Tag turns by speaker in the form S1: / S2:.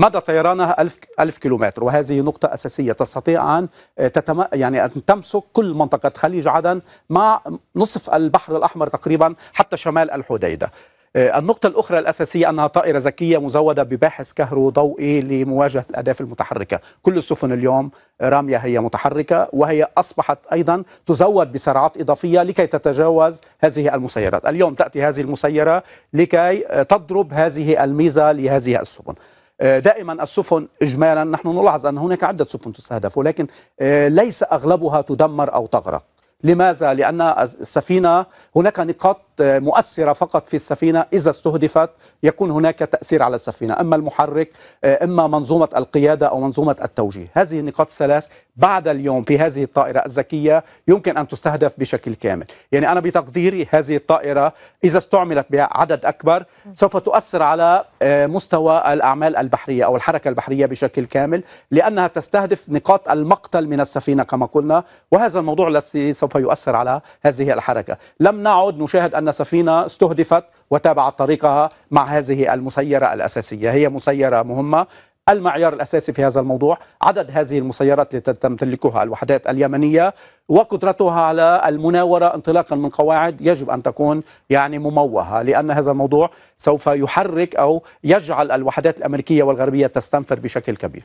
S1: مدى طيرانها ألف, ألف كيلومتر وهذه نقطة أساسية تستطيع أن تتم يعني أن تمسك كل منطقة خليج عدن مع نصف البحر الأحمر تقريبا حتى شمال الحديدة آه، النقطة الأخرى الأساسية أنها طائرة ذكية مزودة بباحث كهرو ضوئي لمواجهة الأهداف المتحركة كل السفن اليوم رامية هي متحركة وهي أصبحت أيضا تزود بسرعات إضافية لكي تتجاوز هذه المسيرات اليوم تأتي هذه المسيرة لكي تضرب هذه الميزة لهذه السفن آه، دائما السفن اجمالا نحن نلاحظ ان هناك عده سفن تستهدف ولكن آه، ليس اغلبها تدمر او تغرق لماذا؟ لأن السفينة هناك نقاط آه، مؤثرة فقط في السفينة إذا استهدفت يكون هناك تأثير على السفينة إما المحرك آه، إما منظومة القيادة أو منظومة التوجيه هذه النقاط الثلاث بعد اليوم في هذه الطائرة الذكية يمكن أن تستهدف بشكل كامل يعني أنا بتقديري هذه الطائرة إذا استعملت بعدد أكبر سوف تؤثر على آه، مستوى الأعمال البحرية أو الحركة البحرية بشكل كامل لأنها تستهدف نقاط المقتل من السفينة كما قلنا وهذا الموضوع الذي سوف يؤثر على هذه الحركة لم نعد نشاهد أن أن سفينة استهدفت وتابعت طريقها مع هذه المسيرة الأساسية هي مسيرة مهمة المعيار الأساسي في هذا الموضوع عدد هذه المسيرات التي تمتلكها الوحدات اليمنية وقدرتها على المناورة انطلاقا من قواعد يجب أن تكون يعني مموهة لأن هذا الموضوع سوف يحرك أو يجعل الوحدات الأمريكية والغربية تستنفر بشكل كبير